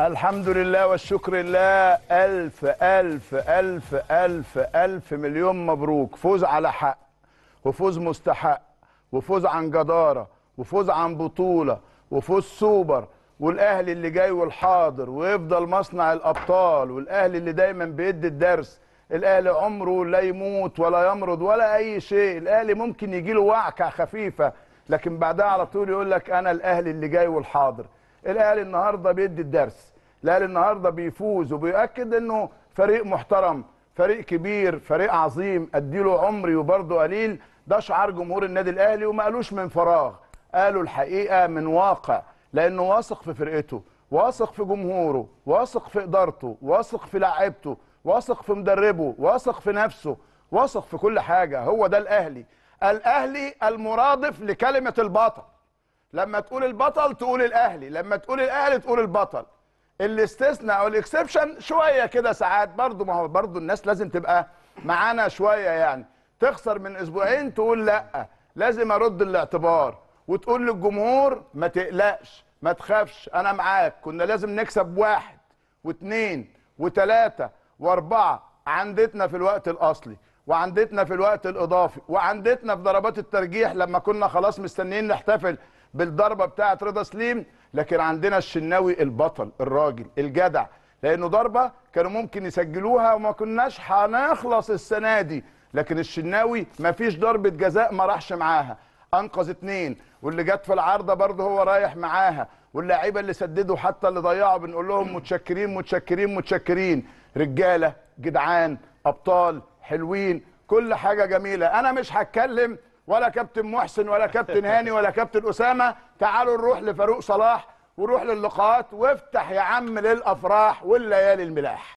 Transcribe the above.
الحمد لله والشكر لله ألف ألف ألف ألف ألف مليون مبروك فوز على حق وفوز مستحق وفوز عن جدارة وفوز عن بطولة وفوز سوبر والأهلي اللي جاي والحاضر ويفضل مصنع الأبطال والأهلي اللي دايما بيدي الدرس الأهلي عمره لا يموت ولا يمرض ولا أي شيء الأهلي ممكن يجيله وعكة خفيفة لكن بعدها على طول يقول لك أنا الأهلي اللي جاي والحاضر الاهلي النهارده بيدي الدرس الاهلي النهارده بيفوز وبيؤكد انه فريق محترم فريق كبير فريق عظيم اديله عمري وبرده قليل ده شعار جمهور النادي الاهلي وما قالوش من فراغ قالوا الحقيقه من واقع لانه واثق في فرقته واثق في جمهوره واثق في ادارته واثق في لعيبته واثق في مدربه واثق في نفسه واثق في كل حاجه هو ده الاهلي الاهلي المرادف لكلمه البطل لما تقول البطل تقول الاهلي لما تقول الاهلي تقول البطل الاستثناء او الاكسبشن شويه كده ساعات برضو ما هو برضو الناس لازم تبقى معانا شويه يعني تخسر من اسبوعين تقول لا لازم ارد الاعتبار وتقول للجمهور ما تقلقش ما تخافش انا معاك كنا لازم نكسب واحد واثنين وثلاثه واربعه عندتنا في الوقت الاصلي وعندتنا في الوقت الاضافي وعندتنا في ضربات الترجيح لما كنا خلاص مستنيين نحتفل بالضربه بتاعه رضا سليم لكن عندنا الشناوي البطل الراجل الجدع لانه ضربه كانوا ممكن يسجلوها وما كناش هنخلص السنه دي لكن الشناوي ما فيش ضربه جزاء ما راحش معاها انقذ اتنين واللي جت في العارضه برضه هو رايح معاها واللاعيبه اللي سددوا حتى اللي ضيعوا بنقول لهم متشكرين متشكرين متشكرين رجاله جدعان ابطال حلوين كل حاجه جميله انا مش هتكلم ولا كابتن محسن ولا كابتن هاني ولا كابتن اسامه تعالوا نروح لفاروق صلاح وروح للقاءات وافتح يا عم للافراح والليالي الملاح